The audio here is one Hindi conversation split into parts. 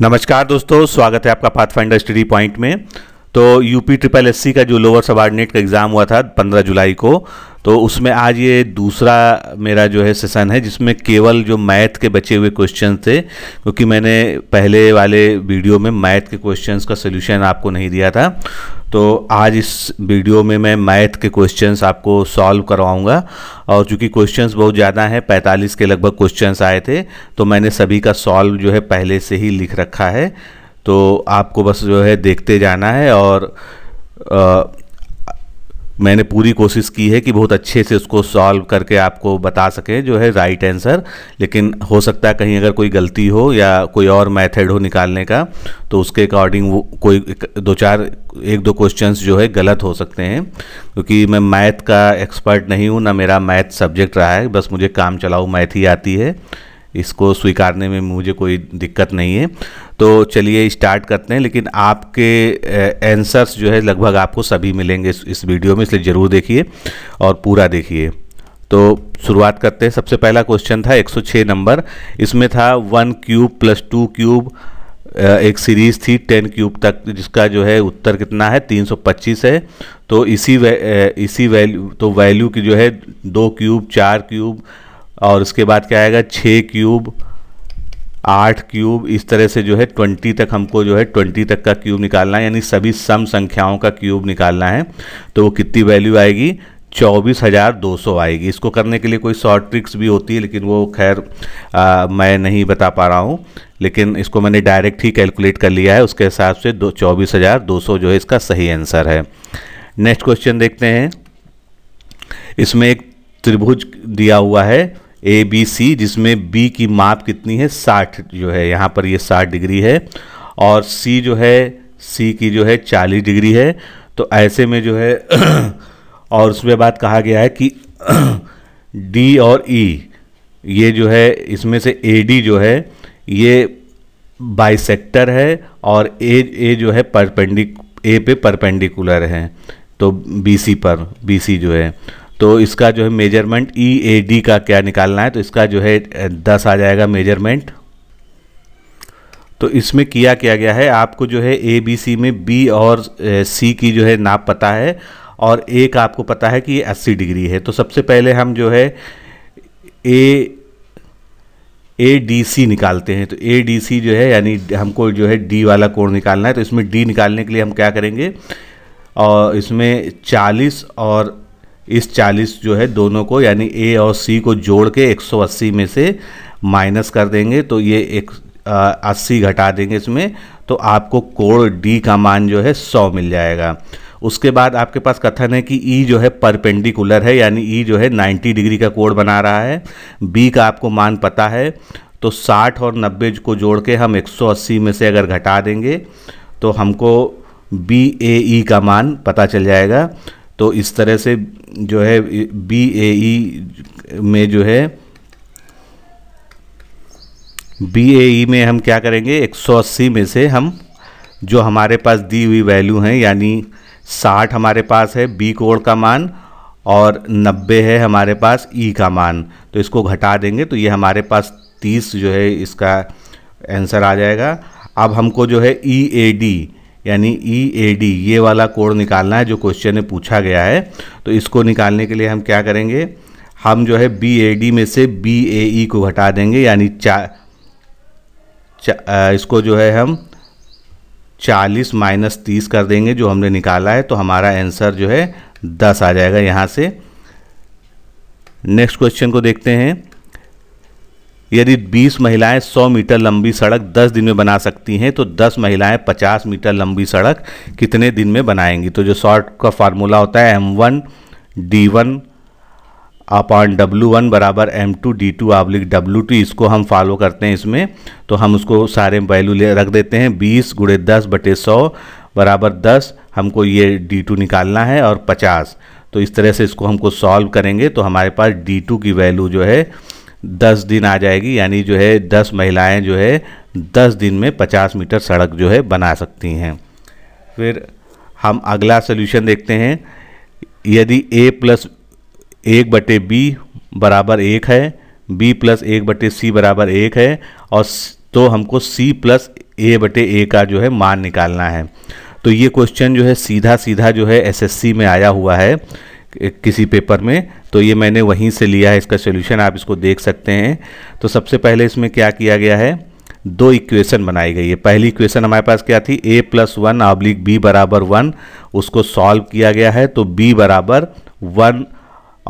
नमस्कार दोस्तों स्वागत है आपका फाइंडर स्टडी पॉइंट में तो यूपी ट्रिपल एससी का जो लोअर सबॉर्डिनेट का एग्ज़ाम हुआ था 15 जुलाई को तो उसमें आज ये दूसरा मेरा जो है सेशन है जिसमें केवल जो मैथ के बचे हुए क्वेश्चन थे क्योंकि मैंने पहले वाले वीडियो में मैथ के क्वेश्चंस का सोल्यूशन आपको नहीं दिया था तो आज इस वीडियो में मैं मैथ के क्वेश्चंस आपको सॉल्व करवाऊंगा और चूंकि क्वेश्चंस बहुत ज़्यादा हैं 45 के लगभग क्वेश्चंस आए थे तो मैंने सभी का सॉल्व जो है पहले से ही लिख रखा है तो आपको बस जो है देखते जाना है और आ, मैंने पूरी कोशिश की है कि बहुत अच्छे से उसको सॉल्व करके आपको बता सकें जो है राइट आंसर लेकिन हो सकता है कहीं अगर कोई गलती हो या कोई और मेथड हो निकालने का तो उसके अकॉर्डिंग वो कोई दो चार एक दो क्वेश्चंस जो है गलत हो सकते हैं क्योंकि मैं मैथ का एक्सपर्ट नहीं हूँ ना मेरा मैथ सब्जेक्ट रहा है बस मुझे काम चलाऊ मैथ ही आती है इसको स्वीकारने में मुझे कोई दिक्कत नहीं है तो चलिए स्टार्ट करते हैं लेकिन आपके आंसर्स जो है लगभग आपको सभी मिलेंगे इस, इस वीडियो में इसलिए ज़रूर देखिए और पूरा देखिए तो शुरुआत करते हैं सबसे पहला क्वेश्चन था 106 नंबर इसमें था one cube plus two cube एक सीरीज़ थी टेन क्यूब तक जिसका जो है उत्तर कितना है 325 है तो इसी वै, इसी वैल्यू तो वैल्यू की जो है दो क्यूब चार क्यूब और इसके बाद क्या आएगा छः क्यूब आठ क्यूब इस तरह से जो है ट्वेंटी तक हमको जो है ट्वेंटी तक का क्यूब निकालना है यानी सभी सम संख्याओं का क्यूब निकालना है तो वो कितनी वैल्यू आएगी चौबीस हज़ार दो सौ आएगी इसको करने के लिए कोई शॉर्ट ट्रिक्स भी होती है लेकिन वो खैर मैं नहीं बता पा रहा हूँ लेकिन इसको मैंने डायरेक्ट ही कैलकुलेट कर लिया है उसके हिसाब से दो चौबीस हज़ार दो सौ जो है इसका सही आंसर है नेक्स्ट क्वेश्चन देखते हैं इसमें एक त्रिभुज दिया हुआ है ए बी सी जिसमें बी की माप कितनी है साठ जो है यहाँ पर ये साठ डिग्री है और सी जो है सी की जो है चालीस डिग्री है तो ऐसे में जो है और उसमें बात कहा गया है कि डी और ई e, ये जो है इसमें से ए डी जो है ये बाइसेक्टर है और ए ए जो है परपेंडिक ए पे परपेंडिकुलर है तो बी सी पर बी सी जो है तो इसका जो है मेजरमेंट ई ए डी का क्या निकालना है तो इसका जो है दस आ जाएगा मेजरमेंट तो इसमें किया क्या गया है आपको जो है ए बी सी में बी और सी की जो है नाप पता है और ए का आपको पता है कि ये अस्सी डिग्री है तो सबसे पहले हम जो है ए ए डी सी निकालते हैं तो ए डी सी जो है यानी हमको जो है डी वाला कोण निकालना है तो इसमें डी निकालने के लिए हम क्या करेंगे और इसमें 40 और इस 40 जो है दोनों को यानी ए और सी को जोड़ के 180 में से माइनस कर देंगे तो ये एक अस्सी घटा देंगे इसमें तो आपको कोड डी का मान जो है 100 मिल जाएगा उसके बाद आपके पास कथन है कि ई e जो है परपेंडिकुलर है यानी ई e जो है 90 डिग्री का कोड बना रहा है बी का आपको मान पता है तो 60 और 90 को जोड़ के हम 180 में से अगर घटा देंगे तो हमको बी ए ई का मान पता चल जाएगा तो इस तरह से जो है बी ए ई में जो है बी ए ई में हम क्या करेंगे 180 में से हम जो हमारे पास दी हुई वैल्यू है यानी 60 हमारे पास है बी कोड का मान और 90 है हमारे पास ई e का मान तो इसको घटा देंगे तो ये हमारे पास 30 जो है इसका आंसर आ जाएगा अब हमको जो है ई ए डी यानी ई ए डी ये वाला कोड निकालना है जो क्वेश्चन में पूछा गया है तो इसको निकालने के लिए हम क्या करेंगे हम जो है बी ए डी में से बी ए ई को घटा देंगे यानी चा, इसको जो है हम चालीस माइनस तीस कर देंगे जो हमने निकाला है तो हमारा आंसर जो है दस आ जाएगा यहाँ से नेक्स्ट क्वेश्चन को देखते हैं यदि 20 महिलाएं 100 मीटर लंबी सड़क 10 दिन में बना सकती हैं तो 10 महिलाएं 50 मीटर लंबी सड़क कितने दिन में बनाएंगी तो जो शॉर्ट का फार्मूला होता है M one D one upon W one बराबर M two D two oblique W two इसको हम फॉलो करते हैं इसमें तो हम उसको सारे वैल्यू ले रख देते हैं बीस गुड़े दस बटे सौ बराबर दस हमको ये डी टू निकालना है और पचास तो इस तरह से इसको हमको सॉल्व करेंगे तो हमारे पास डी टू की वैल्यू जो है दस दिन आ जाएगी यानी जो है दस महिलाएं जो है दस दिन में पचास मीटर सड़क जो है बना सकती हैं फिर हम अगला सोल्यूशन देखते हैं यदि ए प्लस एक बटे बी बराबर एक है बी प्लस एक बटे सी बराबर एक है और तो हमको सी प्लस ए बटे ए का जो है मान निकालना है तो ये क्वेश्चन जो है सीधा सीधा जो है एसएससी में आया हुआ है किसी पेपर में तो ये मैंने वहीं से लिया है इसका सोल्यूशन आप इसको देख सकते हैं तो सबसे पहले इसमें क्या किया गया है दो इक्वेशन बनाई गई है पहली इक्वेशन हमारे पास क्या थी A plus one oblique B बराबर वन उसको सॉल्व किया गया है तो बी बराबर one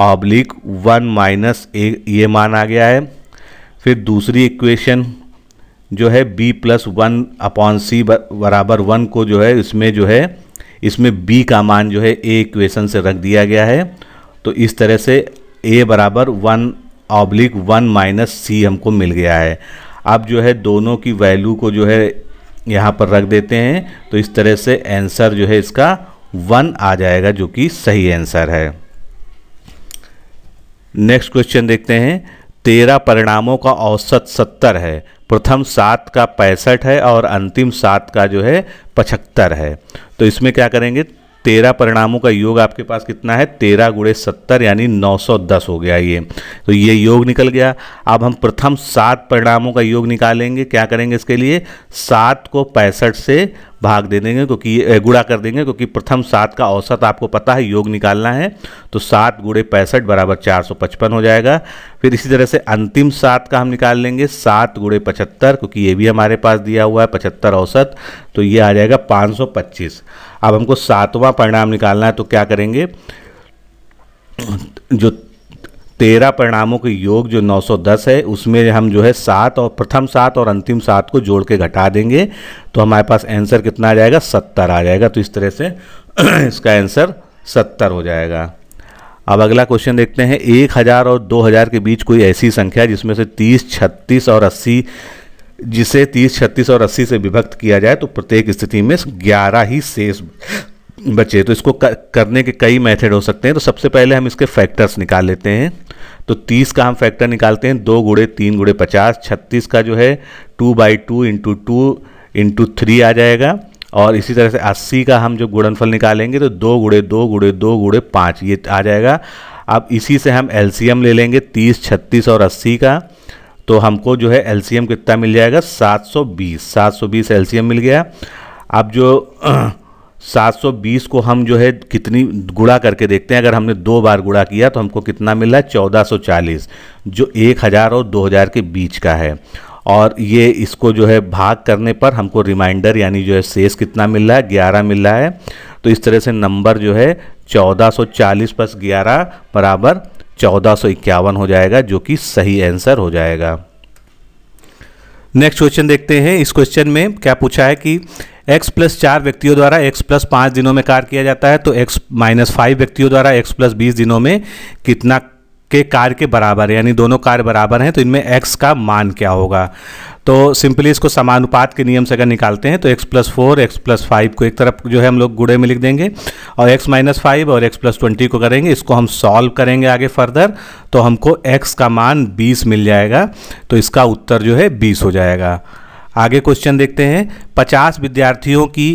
oblique one minus A ये मान आ गया है फिर दूसरी इक्वेशन जो है b plus one upon C बराबर वन को जो है इसमें जो है इसमें बी का मान जो है ए इक्वेशन से रख दिया गया है तो इस तरह से ए बराबर one oblique one minus C हमको मिल गया है अब जो है दोनों की वैल्यू को जो है यहाँ पर रख देते हैं तो इस तरह से आंसर जो है इसका वन आ जाएगा जो कि सही आंसर है नेक्स्ट क्वेश्चन देखते हैं तेरह परिणामों का औसत सत्तर है प्रथम सात का पैंसठ है और अंतिम सात का जो है पचहत्तर है तो इसमें क्या करेंगे तेरह परिणामों का योग आपके पास कितना है तेरह गुड़े सत्तर यानी नौ सौ दस हो गया ये तो ये योग निकल गया अब हम प्रथम सात परिणामों का योग निकालेंगे क्या करेंगे इसके लिए सात को पैंसठ से भाग दे देंगे क्योंकि गुड़ा कर देंगे क्योंकि प्रथम सात का औसत आपको पता है योग निकालना है तो सात गुड़े पैंसठ बराबर चार सौ पचपन हो जाएगा फिर इसी तरह से अंतिम सात का हम निकाल लेंगे सात गुड़े पचहत्तर क्योंकि ये भी हमारे पास दिया हुआ है पचहत्तर औसत तो ये आ जाएगा पाँच सौ पच्चीस अब हमको सातवां परिणाम निकालना है तो क्या करेंगे जो तेरह परिणामों के योग जो 910 है उसमें हम जो है सात और प्रथम सात और अंतिम सात को जोड़ के घटा देंगे तो हमारे पास आंसर कितना आ जाएगा सत्तर आ जाएगा तो इस तरह से इसका आंसर सत्तर हो जाएगा अब अगला क्वेश्चन देखते हैं एक हज़ार और दो हज़ार के बीच कोई ऐसी संख्या जिसमें से तीस छत्तीस और अस्सी जिसे तीस छत्तीस और अस्सी से विभक्त किया जाए तो प्रत्येक स्थिति में ग्यारह ही शेष बचे तो इसको करने के कई मेथड हो सकते हैं तो सबसे पहले हम इसके फैक्टर्स निकाल लेते हैं तो 30 का हम फैक्टर निकालते हैं दो गुड़े तीन गुड़े पचास छत्तीस का जो है two by two into two into three आ जाएगा और इसी तरह से अस्सी का हम जो गुणनफल निकालेंगे तो दो गुड़े दो गुड़े दो गुड़े पाँच ये आ जाएगा अब इसी से हम एल ले लेंगे तीस छत्तीस और अस्सी का तो हमको जो है एल कितना मिल जाएगा सात सौ एलसीएम मिल गया अब जो 720 को हम जो है कितनी गुड़ा करके देखते हैं अगर हमने दो बार गुड़ा किया तो हमको कितना मिला चौदह जो 1000 और 2000 के बीच का है और ये इसको जो है भाग करने पर हमको रिमाइंडर यानी जो है शेष कितना मिल रहा है ग्यारह मिल रहा है तो इस तरह से नंबर जो है 1440 प्लस 11 बराबर चौदह हो जाएगा जो कि सही आंसर हो जाएगा नेक्स्ट क्वेश्चन देखते हैं इस क्वेश्चन में क्या पूछा है कि एक्स प्लस चार व्यक्तियों द्वारा एक्स प्लस पाँच दिनों में कार्य किया जाता है तो एक्स माइनस फाइव व्यक्तियों द्वारा एक्स प्लस बीस दिनों में कितना के कार्य के बराबर है यानी दोनों कार्य बराबर हैं तो इनमें x का मान क्या होगा तो सिंपली इसको समानुपात के नियम से अगर निकालते हैं तो x plus four X plus five को एक तरफ जो है हम लोग गुड़े में लिख देंगे और x माइनस फाइव और x प्लस ट्वेंटी को करेंगे इसको हम सॉल्व करेंगे आगे फर्दर तो हमको x का मान 20 मिल जाएगा तो इसका उत्तर जो है 20 हो जाएगा आगे क्वेश्चन देखते हैं पचास विद्यार्थियों की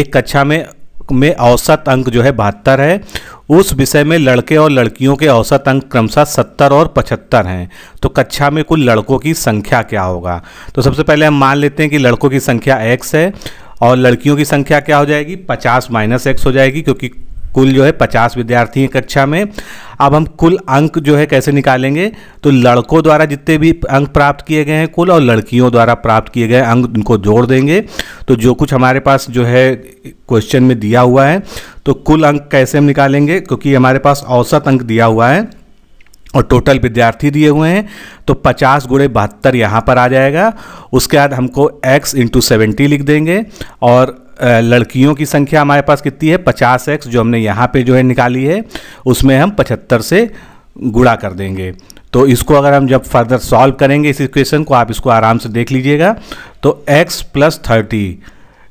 एक कक्षा में में औसत अंक जो है बहत्तर है उस विषय में लड़के और लड़कियों के औसत अंक क्रमशः सत्तर और पचहत्तर हैं तो कक्षा में कुल लड़कों की संख्या क्या होगा तो सबसे पहले हम मान लेते हैं कि लड़कों की संख्या एक्स है और लड़कियों की संख्या क्या हो जाएगी पचास माइनस एक्स हो जाएगी क्योंकि कुल जो है पचास विद्यार्थी हैं कक्षा में अब हम कुल अंक जो है कैसे निकालेंगे तो लड़कों द्वारा जितने भी अंक प्राप्त किए गए हैं कुल और लड़कियों द्वारा प्राप्त किए गए अंक उनको जोड़ देंगे तो जो कुछ हमारे पास जो है क्वेश्चन में दिया हुआ है तो कुल अंक कैसे हम निकालेंगे क्योंकि हमारे पास औसत अंक दिया हुआ है और टोटल विद्यार्थी दिए हुए हैं तो 50 गुड़े बहत्तर यहाँ पर आ जाएगा उसके बाद हमको x इंटू सेवेंटी लिख देंगे और लड़कियों की संख्या हमारे पास कितनी है पचास एक्स जो हमने यहाँ पे जो है निकाली है उसमें हम पचहत्तर से गुड़ा कर देंगे तो इसको अगर हम जब फर्दर सॉल्व करेंगे इस इक्वेशन को आप इसको आराम से देख लीजिएगा तो एक्स प्लस थर्टी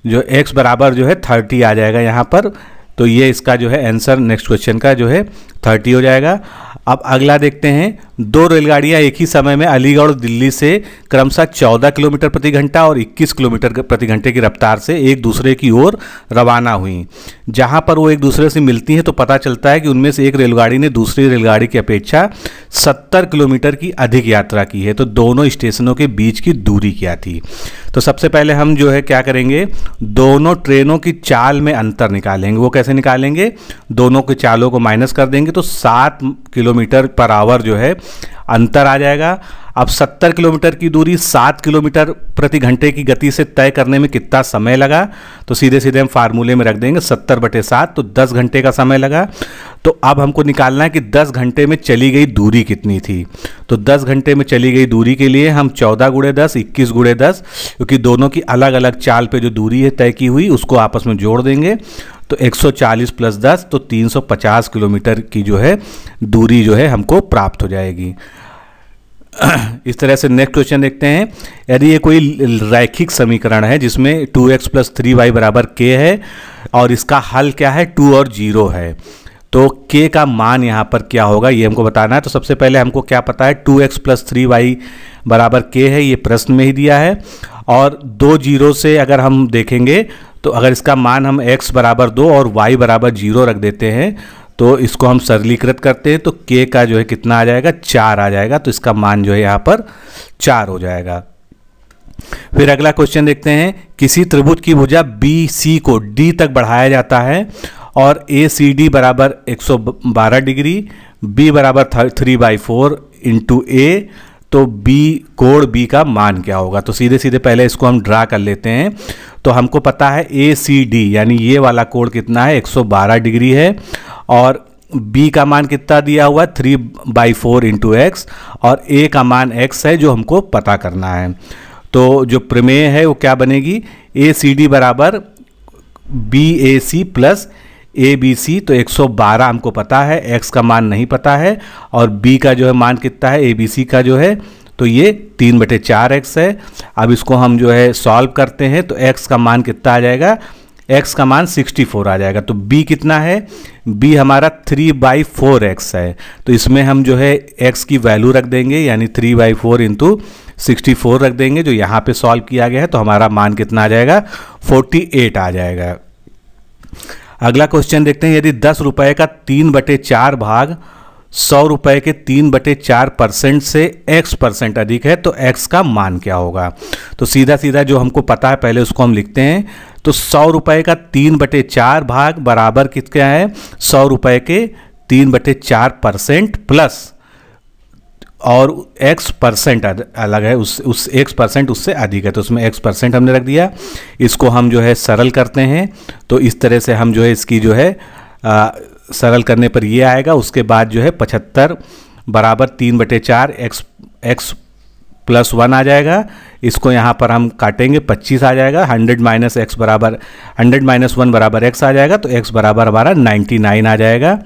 जो एक्स बराबर जो है थर्टी आ जाएगा यहाँ पर तो ये इसका जो है आंसर नेक्स्ट क्वेश्चन का जो है थर्टी हो जाएगा अब अगला देखते हैं दो रेलगाड़ियां एक ही समय में अलीगढ़ और दिल्ली से क्रमशः 14 किलोमीटर प्रति घंटा और 21 किलोमीटर प्रति घंटे की रफ्तार से एक दूसरे की ओर रवाना हुई जहां पर वो एक दूसरे से मिलती हैं तो पता चलता है कि उनमें से एक रेलगाड़ी ने दूसरी रेलगाड़ी की अपेक्षा सत्तर किलोमीटर की अधिक यात्रा की है तो दोनों स्टेशनों के बीच की दूरी क्या थी तो सबसे पहले हम जो है क्या करेंगे दोनों ट्रेनों की चाल में अंतर निकालेंगे वो कैसे निकालेंगे दोनों के चालों को माइनस कर देंगे तो सात किलोमीटर पर आवर जो है अंतर आ जाएगा अब 70 किलोमीटर की दूरी 7 किलोमीटर प्रति घंटे की गति से तय करने में कितना समय लगा तो सीधे सीधे हम फार्मूले में रख देंगे 70 बटे सात तो 10 घंटे का समय लगा तो अब हमको निकालना है कि 10 घंटे में चली गई दूरी कितनी थी तो 10 घंटे में चली गई दूरी के लिए हम 14 गुड़े दस इक्कीस गुड़े दस क्योंकि दोनों की अलग अलग चाल पर जो दूरी है तय की हुई उसको आपस में जोड़ देंगे तो 140 प्लस 10 तो 350 किलोमीटर की जो है दूरी जो है हमको प्राप्त हो जाएगी इस तरह से नेक्स्ट क्वेश्चन देखते हैं यदि ये कोई रैखिक समीकरण है जिसमें two X plus three Y बराबर के है और इसका हल क्या है टू और जीरो है तो के का मान यहाँ पर क्या होगा ये हमको बताना है तो सबसे पहले हमको क्या पता है two X plus three Y बराबर के है ये प्रश्न में ही दिया है और दो जीरो से अगर हम देखेंगे तो अगर इसका मान हम x बराबर दो और y बराबर जीरो रख देते हैं तो इसको हम सरलीकृत करते हैं तो के का जो है कितना आ जाएगा चार आ जाएगा तो इसका मान जो है यहाँ पर चार हो जाएगा फिर अगला क्वेश्चन देखते हैं किसी त्रिभुज की भुजा बी सी को डी तक बढ़ाया जाता है और ए सी डी बराबर 112 डिग्री बी बराबर three by four into A तो बी कोण बी का मान क्या होगा तो सीधे सीधे पहले इसको हम ड्रा कर लेते हैं तो हमको पता है ए सी डी यानी ये वाला कोण कितना है 112 डिग्री है और b का मान कितना दिया हुआ है three by four into X और a का मान x है जो हमको पता करना है तो जो प्रमेय है वो क्या बनेगी ए सी डी बराबर B A C plus A B C तो 112 हमको पता है x का मान नहीं पता है और b का जो है मान कितना है ए बी सी का जो है तो ये तीन बटे चार एक्स है अब इसको हम जो है सॉल्व करते हैं तो x का मान कितना आ जाएगा एक्स का मान 64 आ जाएगा तो बी कितना है बी हमारा थ्री बाई फोर एक्स है तो इसमें हम जो है एक्स की वैल्यू रख देंगे यानी three by four into sixty four रख देंगे जो यहाँ पे सॉल्व किया गया है तो हमारा मान कितना आ जाएगा फोर्टी एट आ जाएगा अगला क्वेश्चन देखते हैं यदि दस रुपये का तीन बटे चार भाग सौ रुपए के तीन बटे चार परसेंट से एक्स परसेंट अधिक है तो एक्स का मान क्या होगा तो सीधा सीधा जो हमको पता है पहले उसको हम लिखते हैं तो सौ रुपये का तीन बटे चार भाग बराबर क्या है सौ रुपये के तीन बटे चार परसेंट प्लस और एक्स परसेंट अलग है उस उस एक्स परसेंट उससे अधिक है तो उसमें एक्स परसेंट हमने रख दिया इसको हम जो है सरल करते हैं तो इस तरह से हम जो है इसकी जो है सरल करने पर यह आएगा उसके बाद जो है पचहत्तर बराबर तीन बटे चार एक्स एक्स प्लस वन आ जाएगा इसको यहाँ पर हम काटेंगे पच्चीस आ जाएगा हंड्रेड माइनस एक्स बराबर हंड्रेड माइनस वन बराबर एक्स आ जाएगा तो एक्स बराबर हमारा नाइन्टी नाइन आ जाएगा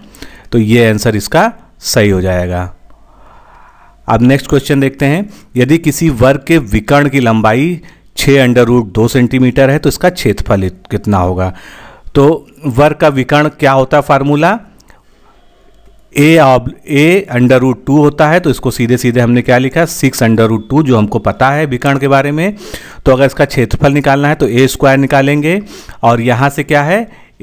तो ये आंसर इसका सही हो जाएगा अब नेक्स्ट क्वेश्चन देखते हैं यदि किसी वर्ग के विकर्ण की लंबाई छः अंडर रूट दो सेंटीमीटर है तो इसका क्षेत्रफल कितना होगा तो वर्ग का विकर्ण क्या होता है फार्मूला ए ऑब ए अंडर रूट टू होता है तो इसको सीधे सीधे हमने क्या लिखा सिक्स अंडर रूट टू जो हमको पता है विकर्ण के बारे में तो अगर इसका क्षेत्रफल निकालना है तो ए स्क्वायर निकालेंगे और यहाँ से क्या है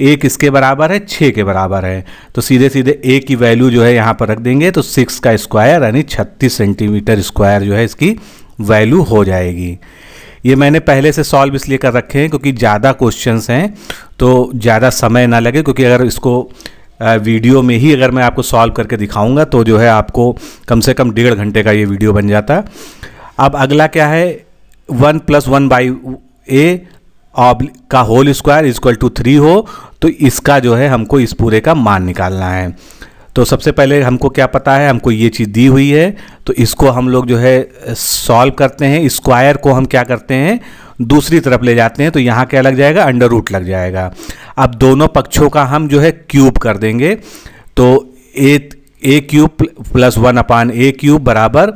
ए किसके बराबर है छः के बराबर है तो सीधे सीधे ए की वैल्यू जो है यहाँ पर रख देंगे तो सिक्स का स्क्वायर यानी छत्तीस सेंटीमीटर स्क्वायर जो है इसकी वैल्यू हो जाएगी ये मैंने पहले से सॉल्व इसलिए कर रखे हैं क्योंकि ज़्यादा क्वेश्चंस हैं तो ज़्यादा समय ना लगे क्योंकि अगर इसको वीडियो में ही अगर मैं आपको सॉल्व करके दिखाऊंगा तो जो है आपको कम से कम डेढ़ घंटे का ये वीडियो बन जाता अब अगला क्या है one plus one by A का whole square is equal to three हो तो इसका जो है हमको इस पूरे का मान निकालना है तो सबसे पहले हमको क्या पता है हमको ये चीज़ दी हुई है तो इसको हम लोग जो है सॉल्व करते हैं स्क्वायर को हम क्या करते हैं दूसरी तरफ ले जाते हैं तो यहाँ क्या लग जाएगा अंडर रूट लग जाएगा अब दोनों पक्षों का हम जो है क्यूब कर देंगे तो A A cube plus one upon A cube बराबर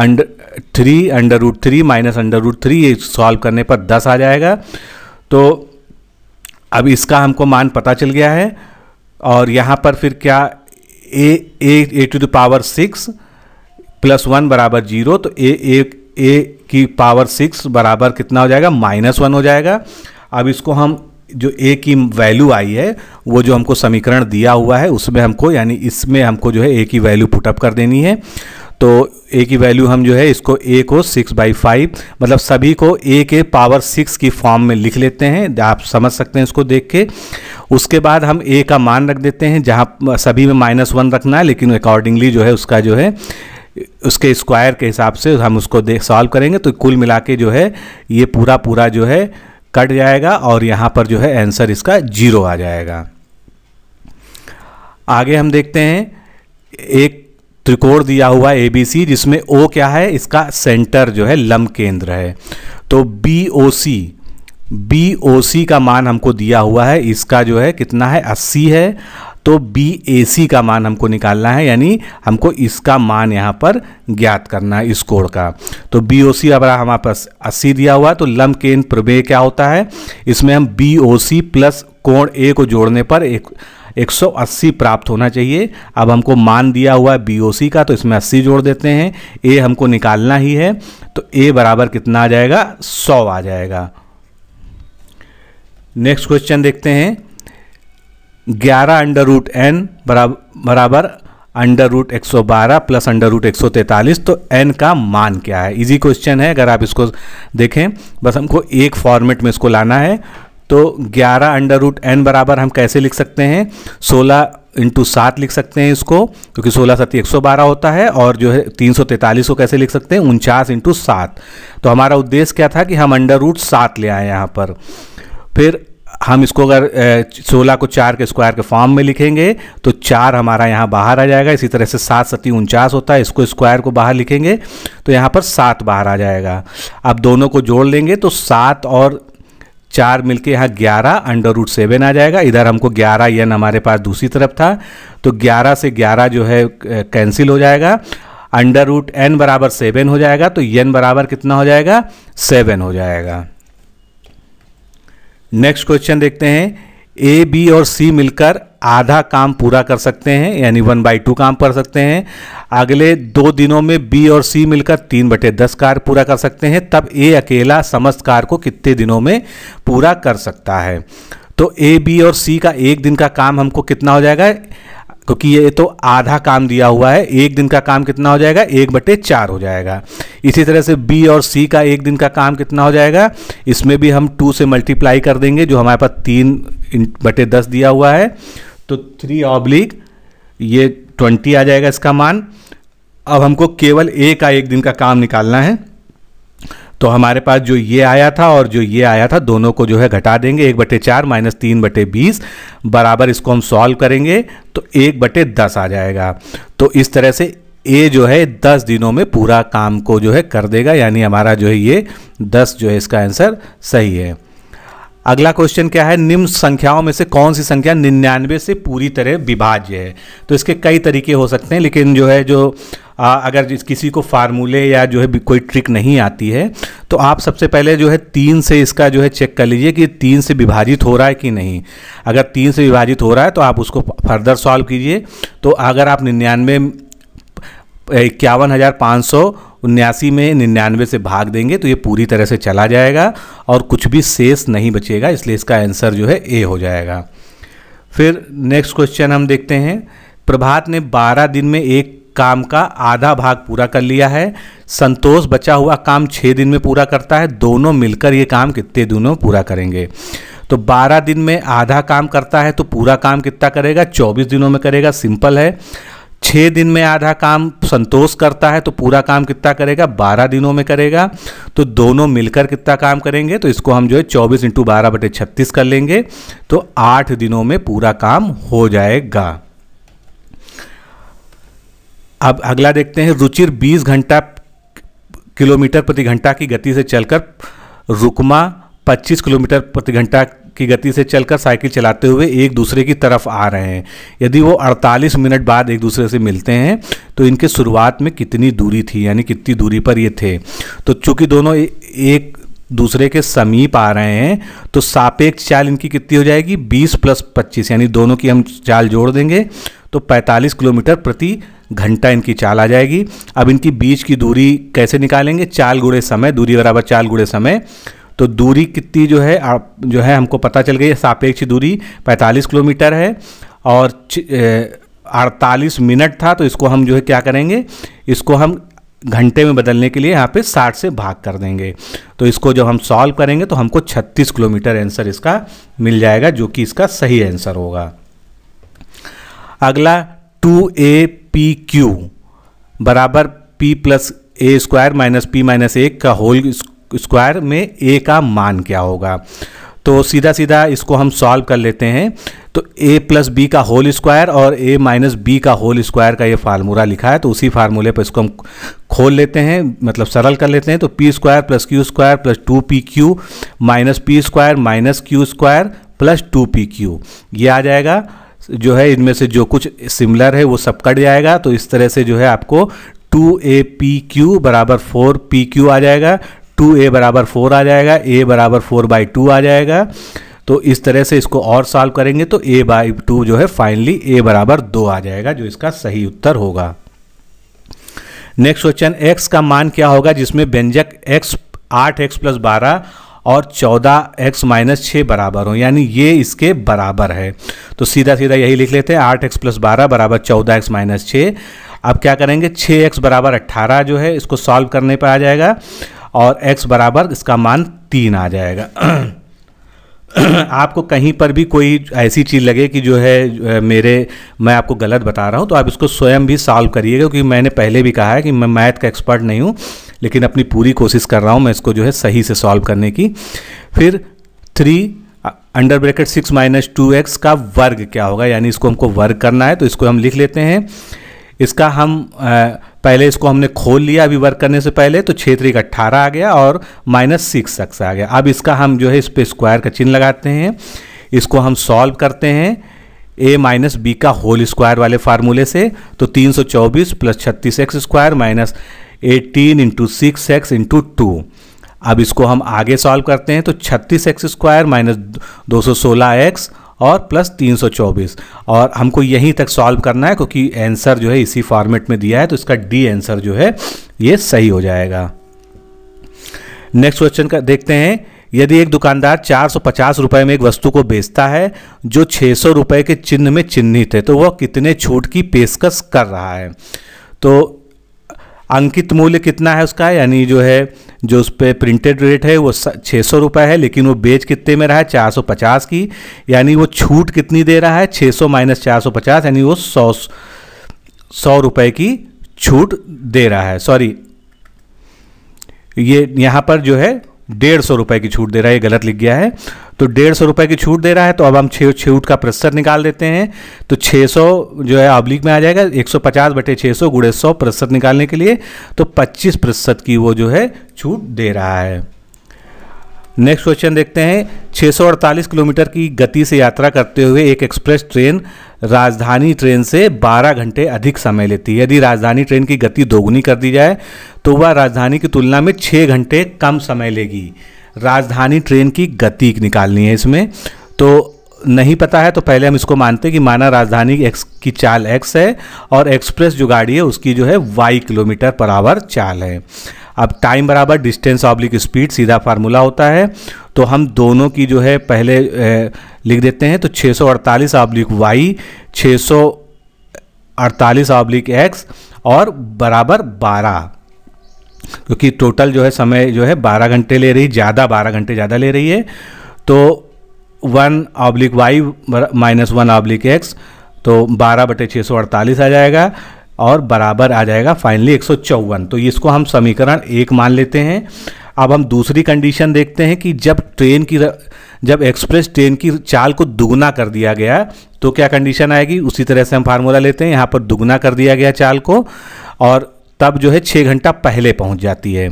under three under root three minus under root three ये सॉल्व करने पर दस आ जाएगा तो अब इसका हमको मान पता चल गया है और यहाँ पर फिर क्या A A A to the power six plus one बराबर जीरो तो ए ए ए की पावर सिक्स बराबर कितना हो जाएगा माइनस वन हो जाएगा अब इसको हम जो ए की वैल्यू आई है वो जो हमको समीकरण दिया हुआ है उसमें हमको यानी इसमें हमको जो है ए की वैल्यू पुटअप कर देनी है तो ए की वैल्यू हम जो है इसको ए को सिक्स बाई फाइव मतलब सभी को ए के पावर सिक्स की फॉर्म में लिख लेते हैं आप समझ सकते हैं इसको देख के उसके बाद हम ए का मान रख देते हैं जहाँ सभी में माइनस वन रखना है लेकिन अकॉर्डिंगली जो है उसका जो है उसके स्क्वायर के हिसाब से हम उसको देख सॉल्व करेंगे तो कुल मिला के जो है ये पूरा पूरा जो है कट जाएगा और यहाँ पर जो है आंसर इसका जीरो आ जाएगा आगे हम देखते हैं एक त्रिकोण दिया हुआ है एबीसी जिसमें ओ क्या है इसका सेंटर जो है लंब केंद्र है तो B O C B O सी का मान हमको दिया हुआ है इसका जो है कितना है अस्सी है तो बी ए सी का मान हमको निकालना है यानी हमको इसका मान यहाँ पर ज्ञात करना है इस कोण का तो बी ओ सी अगर हमारे पास अस्सी दिया हुआ है तो लंब केंद्र प्रमेय क्या होता है इसमें हम बी ओ सी प्लस कोण ए को जोड़ने पर एक 180 प्राप्त होना चाहिए अब हमको मान दिया हुआ है बी का तो इसमें 80 जोड़ देते हैं ए हमको निकालना ही है तो ए बराबर कितना आ जाएगा 100 आ जाएगा नेक्स्ट क्वेश्चन देखते हैं ग्यारह अंडर रूट एन बराबर बराबर अंडर रूट एक सौ बारह प्लस अंडर रूट एक सौ तैंतालीस तो एन का मान क्या है इजी क्वेश्चन है अगर आप इसको देखें बस हमको एक फॉर्मेट में इसको लाना है तो 11 अंडर रूट एन बराबर हम कैसे लिख सकते हैं 16 इंटू सात लिख सकते हैं इसको क्योंकि सोलह सती एक सौ बारह होता है और जो है तीन सौ तैंतालीस को कैसे लिख सकते हैं उनचास इंटू सात तो हमारा उद्देश्य क्या था कि हम अंडर रूट सात ले आए यहाँ पर फिर हम इसको अगर सोलह को चार के स्क्वायर के फॉर्म में लिखेंगे तो चार हमारा यहाँ बाहर आ जाएगा इसी तरह से सात सती उनचास होता है इसको स्क्वायर को बाहर लिखेंगे तो यहाँ पर सात बाहर आ जाएगा अब दोनों को जोड़ लेंगे तो सात और चार मिलके यहाँ ग्यारह अंडर रूट सेवन आ जाएगा इधर हमको ग्यारह यन हमारे पास दूसरी तरफ था तो ग्यारह से ग्यारह जो है कैंसिल हो जाएगा अंडर रूट एन बराबर सेवन हो जाएगा तो एन बराबर कितना हो जाएगा सेवन हो जाएगा नेक्स्ट क्वेश्चन देखते हैं ए बी और सी मिलकर आधा काम पूरा कर सकते हैं यानी वन बाई टू काम कर सकते हैं अगले दो दिनों में बी और सी मिलकर तीन बटे दस कार्य पूरा कर सकते हैं तब ए अकेला समस्त कार्य को कितने दिनों में पूरा कर सकता है तो ए बी और सी का एक दिन का काम हमको कितना हो जाएगा क्योंकि ये तो आधा काम दिया हुआ है एक दिन का काम कितना हो जाएगा एक बटे चार हो जाएगा इसी तरह से बी और सी का एक दिन का काम कितना हो जाएगा इसमें भी हम टू से मल्टीप्लाई कर देंगे जो हमारे पास तीन बटे दस दिया हुआ है तो थ्री ऑब्लिक ये ट्वेंटी आ जाएगा इसका मान अब हमको केवल ए का एक दिन का काम निकालना है तो हमारे पास जो ये आया था और जो ये आया था दोनों को जो है घटा देंगे एक बटे चार माइनस तीन बटे बीस बराबर इसको हम सॉल्व करेंगे तो एक बटे दस आ जाएगा तो इस तरह से ए जो है दस दिनों में पूरा काम को जो है कर देगा यानी हमारा जो है ये दस जो है इसका आंसर सही है अगला क्वेश्चन क्या है निम्न संख्याओं में से कौन सी संख्या निन्यानवे से पूरी तरह विभाज्य है तो इसके कई तरीके हो सकते हैं लेकिन जो है जो आ, अगर किसी को फार्मूले या जो है कोई ट्रिक नहीं आती है तो आप सबसे पहले जो है तीन से इसका जो है चेक कर लीजिए कि तीन से विभाजित हो रहा है कि नहीं अगर तीन से विभाजित हो रहा है तो आप उसको फर्दर सॉल्व कीजिए तो अगर आप निन्यानवे इक्यावन हज़ार पाँच सौ उन्यासी में निन्यानवे से भाग देंगे तो ये पूरी तरह से चला जाएगा और कुछ भी शेष नहीं बचेगा इसलिए इसका आंसर जो है ए हो जाएगा फिर नेक्स्ट क्वेश्चन हम देखते हैं प्रभात ने 12 दिन में एक काम का आधा भाग पूरा कर लिया है संतोष बचा हुआ काम छः दिन में पूरा करता है दोनों मिलकर ये काम कितने दिनों पूरा करेंगे तो 12 दिन में आधा काम करता है तो पूरा काम कितना करेगा 24 दिनों में करेगा सिंपल है छः दिन में आधा काम संतोष करता है तो पूरा काम कितना करेगा बारह दिनों में करेगा तो दोनों मिलकर कितना काम करेंगे तो इसको हम जो है चौबीस इंटू बारह बटे छत्तीस कर लेंगे तो आठ दिनों में पूरा काम हो जाएगा अब अगला देखते हैं रुचिर 20 घंटा किलोमीटर प्रति घंटा की गति से चलकर रुकमा 25 किलोमीटर प्रति घंटा की गति से चलकर साइकिल चलाते हुए एक दूसरे की तरफ आ रहे हैं यदि वो 48 मिनट बाद एक दूसरे से मिलते हैं तो इनके शुरुआत में कितनी दूरी थी यानी कितनी दूरी पर ये थे तो चूंकि दोनों एक दूसरे के समीप आ रहे हैं तो सापेक्ष चाल इनकी कितनी हो जाएगी 20 प्लस 25 यानी दोनों की हम चाल जोड़ देंगे तो 45 किलोमीटर प्रति घंटा इनकी चाल आ जाएगी अब इनकी बीच की दूरी कैसे निकालेंगे चाल गुड़े समय दूरी बराबर चाल गुड़े समय तो दूरी कितनी जो है आप जो है हमको पता चल गई सापेक्ष दूरी 45 किलोमीटर है और अड़तालीस मिनट था तो इसको हम जो है क्या करेंगे इसको हम घंटे में बदलने के लिए यहाँ पे 60 से भाग कर देंगे तो इसको जब हम सॉल्व करेंगे तो हमको 36 किलोमीटर आंसर इसका मिल जाएगा जो कि इसका सही आंसर होगा अगला टू ए पी क्यू बराबर P plus A square minus P minus A का होल स्क्वायर में ए का मान क्या होगा तो सीधा सीधा इसको हम सॉल्व कर लेते हैं तो ए प्लस बी का होल स्क्वायर और ए माइनस बी का होल स्क्वायर का ये फार्मूला लिखा है तो उसी फार्मूले पर इसको हम खोल लेते हैं मतलब सरल कर लेते हैं तो P square plus Q square plus two P Q minus P square minus Q square plus two P Q ये आ जाएगा जो है इनमें से जो कुछ सिमिलर है वो सब कट जाएगा तो इस तरह से जो है आपको टू ए पी क्यू बराबर फोर पी क्यू आ जाएगा टू ए बराबर फोर आ जाएगा ए बराबर फोर बाई टू आ जाएगा तो इस तरह से इसको और सॉल्व करेंगे तो ए बाई टू जो है फाइनली ए बराबर दो आ जाएगा जो इसका सही उत्तर होगा नेक्स्ट क्वेश्चन एक्स का मान क्या होगा जिसमें व्यंजक एक्स आठ एक्स प्लस बारह और चौदह एक्स माइनस छः बराबर हो यानी ये इसके बराबर है तो सीधा सीधा यही लिख लेते हैं आठ एक्स प्लस बारह बराबर चौदह एक्स माइनस छः अब क्या करेंगे छः एक्स बराबर अट्ठारह जो है इसको सॉल्व करने पर आ जाएगा और x बराबर इसका मान तीन आ जाएगा आपको कहीं पर भी कोई ऐसी चीज़ लगे कि जो है मेरे मैं आपको गलत बता रहा हूँ तो आप इसको स्वयं भी सॉल्व करिएगा क्योंकि मैंने पहले भी कहा है कि मैं मैथ का एक्सपर्ट नहीं हूँ लेकिन अपनी पूरी कोशिश कर रहा हूँ मैं इसको जो है सही से सॉल्व करने की फिर three under bracket six minus two X का वर्ग क्या होगा यानी इसको हमको वर्ग करना है तो इसको हम लिख लेते हैं इसका हम पहले इसको हमने खोल लिया अभी वर्क करने से पहले तो क्षेत्र एक अट्ठारह आ गया और माइनस सिक्स एक्स आ गया अब इसका हम जो है इस पर स्क्वायर का चिन्ह लगाते हैं इसको हम सॉल्व करते हैं ए माइनस बी का होल स्क्वायर वाले फार्मूले से तो तीन सौ चौबीस प्लस छत्तीस X square minus eighteen into six X into two अब इसको हम आगे सॉल्व करते हैं तो छत्तीस एक्स स्क्वायर माइनस दो सौ सोलह एक्स और प्लस 324 और हमको यहीं तक सॉल्व करना है क्योंकि आंसर जो है इसी फॉर्मेट में दिया है तो इसका डी आंसर जो है ये सही हो जाएगा नेक्स्ट क्वेश्चन का देखते हैं यदि एक दुकानदार चार सौ पचास रुपये में एक वस्तु को बेचता है जो छः सौ रुपये के चिन्ह में चिन्हित है तो वह कितने छूट की पेशकश कर रहा है तो अंकित मूल्य कितना है उसका यानी जो है जो उस पर प्रिंटेड रेट है वो छः सौ रुपये है लेकिन वो बेच कितने में रहा है चार सौ पचास की यानी वो छूट कितनी दे रहा है छः सौ माइनस चार सौ पचास यानी वो सौ सौ रुपये की छूट दे रहा है सॉरी ये यहाँ पर जो है डेढ़ सौ रुपये की छूट दे रहा है ये गलत लिख गया है तो डेढ़ सौ रुपये की छूट दे रहा है तो अब हम छः छूट का प्रतिशत निकाल देते हैं तो 600 जो है अब्लिक में आ जाएगा 150 सौ पचास बटे छः सौ गुड़े सौ प्रतिशत निकालने के लिए तो 25 प्रतिशत की वो जो है छूट दे रहा है नेक्स्ट क्वेश्चन देखते हैं 648 किलोमीटर की गति से यात्रा करते हुए एक एक्सप्रेस ट्रेन राजधानी ट्रेन से 12 घंटे अधिक समय लेती है यदि राजधानी ट्रेन की गति दोगुनी कर दी जाए तो वह राजधानी की तुलना में 6 घंटे कम समय लेगी राजधानी ट्रेन की गति निकालनी है इसमें तो नहीं पता है तो पहले हम इसको मानते हैं कि माना राजधानी एक्स की चाल एक्स है और एक्सप्रेस जो गाड़ी है उसकी जो है वाई किलोमीटर पर आवर चाल है अब टाइम बराबर डिस्टेंस ऑब्लिक स्पीड सीधा फार्मूला होता है तो हम दोनों की जो है पहले लिख देते हैं तो 648 ऑब्लिक वाई 648 ऑब्लिक एक्स और बराबर 12 क्योंकि टोटल जो है समय जो है बारह घंटे ले रही ज़्यादा बारह घंटे ज़्यादा ले रही है तो one oblique Y minus one oblique X तो बारह बटे छः सौ अड़तालीस आ जाएगा और बराबर आ जाएगा फाइनली एक सौ चौवन तो इसको हम समीकरण एक मान लेते हैं अब हम दूसरी कंडीशन देखते हैं कि जब ट्रेन की जब एक्सप्रेस ट्रेन की चाल को दुगना कर दिया गया तो क्या कंडीशन आएगी उसी तरह से हम फार्मूला लेते हैं यहाँ पर दुगना कर दिया गया चाल को और तब जो है छः घंटा पहले पहुंच जाती है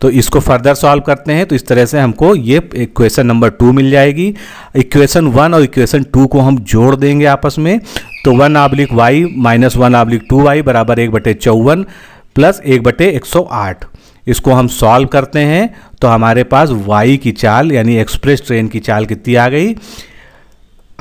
तो इसको फर्दर सॉल्व करते हैं तो इस तरह से हमको ये इक्वेशन नंबर टू मिल जाएगी इक्वेशन वन और इक्वेशन टू को हम जोड़ देंगे आपस में तो one oblique Y minus one oblique two Y बराबर एक बटे चौवन प्लस एक बटे एक सौ आठ इसको हम सॉल्व करते हैं तो हमारे पास वाई की चाल यानी एक्सप्रेस ट्रेन की चाल कितनी आ गई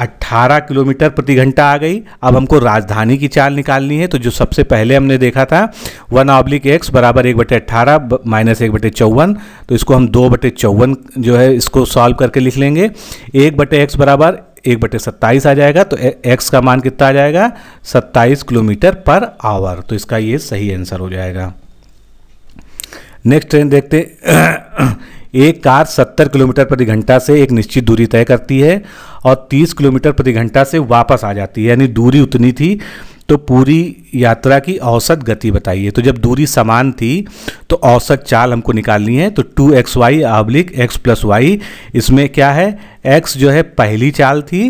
18 किलोमीटर प्रति घंटा आ गई अब हमको राजधानी की चाल निकालनी है तो जो सबसे पहले हमने देखा था वन ऑब्लिक एक्स बराबर एक बटे अट्ठारह माइनस एक बटे चौवन तो इसको हम दो बटे चौवन जो है इसको सॉल्व करके लिख लेंगे एक बटे एक्स बराबर एक बटे सत्ताईस आ जाएगा तो एक्स का मान कितना आ जाएगा सत्ताईस किलोमीटर पर आवर तो इसका ये सही आंसर हो जाएगा नेक्स्ट ट्रेन देखते एक कार 70 किलोमीटर प्रति घंटा से एक निश्चित दूरी तय करती है और 30 किलोमीटर प्रति घंटा से वापस आ जाती है यानी दूरी उतनी थी तो पूरी यात्रा की औसत गति बताइए तो जब दूरी समान थी तो औसत चाल हमको निकालनी है तो two X Y oblique X plus Y इसमें क्या है एक्स जो है पहली चाल थी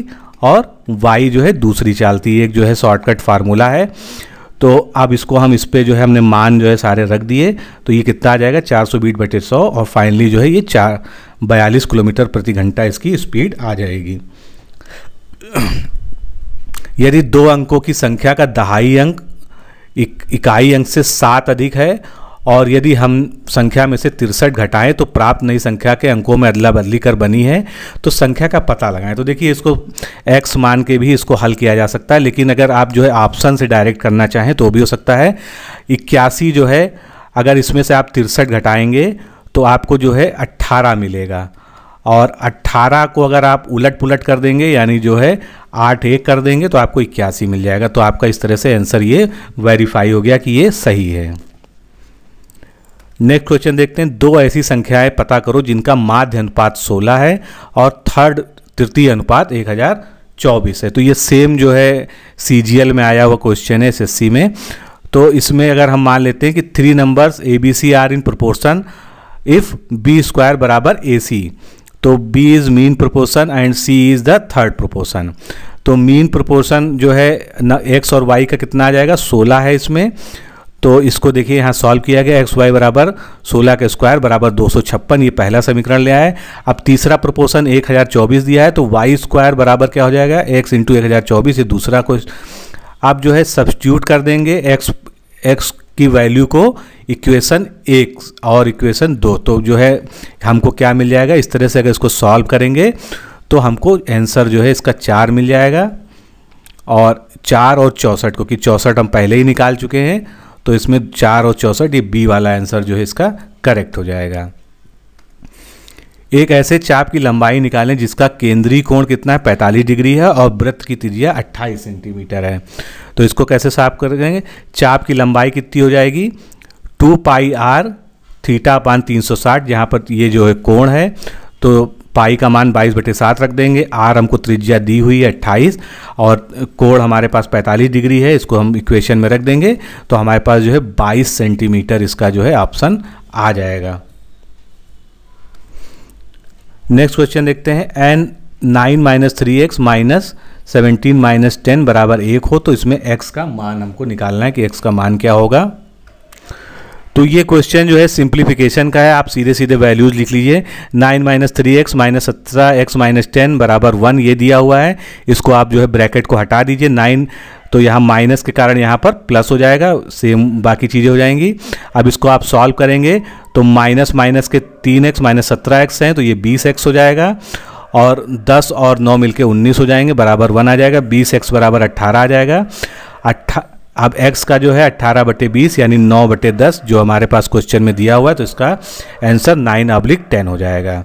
और वाई जो है दूसरी चाल थी एक जो है शॉर्टकट फार्मूला है तो अब इसको हम इस पर जो है हमने मान जो है सारे रख दिए तो ये कितना आ जाएगा चार सौ बीट बटे सौ और फाइनली जो है ये चार बयालीस किलोमीटर प्रति घंटा इसकी स्पीड आ जाएगी यदि दो अंकों की संख्या का दहाई अंक इक, इकाई अंक से सात अधिक है और यदि हम संख्या में से तिरसठ घटाएं तो प्राप्त नई संख्या के अंकों में अदला बदली कर बनी है तो संख्या का पता लगाएं तो देखिए इसको एक्स मान के भी इसको हल किया जा सकता है लेकिन अगर आप जो है ऑप्शन से डायरेक्ट करना चाहें तो भी हो सकता है इक्यासी जो है अगर इसमें से आप तिरसठ घटाएंगे तो आपको जो है अट्ठारह मिलेगा और 18 को अगर आप उलट पुलट कर देंगे यानी जो है आठ एक कर देंगे तो आपको इक्यासी मिल जाएगा तो आपका इस तरह से आंसर ये वेरीफाई हो गया कि ये सही है नेक्स्ट क्वेश्चन देखते हैं दो ऐसी संख्याएं पता करो जिनका माध्य अनुपात 16 है और थर्ड तृतीय अनुपात 1024 है तो ये सेम जो है सी में आया हुआ क्वेश्चन है एस में तो इसमें अगर हम मान लेते हैं कि three numbers A B C are in proportion if B square बराबर ए सी तो B is mean proportion and C is the third proportion तो मीन प्रपोर्सन जो है एक्स और वाई का कितना आ जाएगा 16 है इसमें तो इसको देखिए यहाँ सॉल्व किया गया एक्स वाई बराबर सोलह का स्क्वायर बराबर दो सौ छप्पन ये पहला समीकरण लिया है अब तीसरा प्रपोर्सन एक हज़ार चौबीस दिया है तो वाई स्क्वायर बराबर क्या हो जाएगा एक्स इंटू एक हज़ार चौबीस ये दूसरा को आप जो है सब्सट्यूट कर देंगे एक्स एक्स की वैल्यू को इक्वेशन एक और इक्वेशन दो तो जो है हमको क्या मिल जाएगा इस तरह से अगर इसको सॉल्व करेंगे तो हमको आंसर जो है इसका चार मिल जाएगा और चार और चौंसठ क्योंकि चौंसठ हम पहले ही निकाल चुके हैं तो इसमें चार और चौंसठ ये बी वाला आंसर जो है इसका करेक्ट हो जाएगा एक ऐसे चाप की लंबाई निकालें जिसका केंद्रीय कोण कितना है पैंतालीस डिग्री है और वृत्त की त्रिज्या अट्ठाईस सेंटीमीटर है तो इसको कैसे साफ कर देंगे चाप की लंबाई कितनी हो जाएगी टू पाई आर थीटा पान तीन सौ साठ यहाँ पर ये जो है कोण है तो पाई का मान बाईस बटे सात रख देंगे आर हमको त्रिज्या दी हुई है अट्ठाईस और कोण हमारे पास पैंतालीस डिग्री है इसको हम इक्वेशन में रख देंगे तो हमारे पास जो है बाईस सेंटीमीटर इसका जो है ऑप्शन आ जाएगा नेक्स्ट क्वेश्चन देखते हैं एन nine minus three X minus seventeen minus ten बराबर एक हो तो इसमें एक्स का मान हमको निकालना है कि एक्स का मान क्या होगा तो ये क्वेश्चन जो है सिंप्लीफिकेशन का है आप सीधे सीधे वैल्यूज लिख लीजिए nine minus three X minus सत्रह एक्स माइनस टेन बराबर वन ये दिया हुआ है इसको आप जो है ब्रैकेट को हटा दीजिए नाइन तो यहाँ माइनस के कारण यहाँ पर प्लस हो जाएगा सेम बाकी चीज़ें हो जाएंगी अब इसको आप सॉल्व करेंगे तो माइनस माइनस के तीन एक्स माइनस सत्रह एक्स हैं तो ये बीस एक्स हो जाएगा और 10 और 9 मिलके 19 हो जाएंगे बराबर 1 आ जाएगा बीस एक्स बराबर अट्ठारह आ जाएगा अट्ठा अब x का जो है 18 बटे बीस यानी 9 बटे दस जो हमारे पास क्वेश्चन में दिया हुआ है तो इसका आंसर 9 अब्लिक टेन हो जाएगा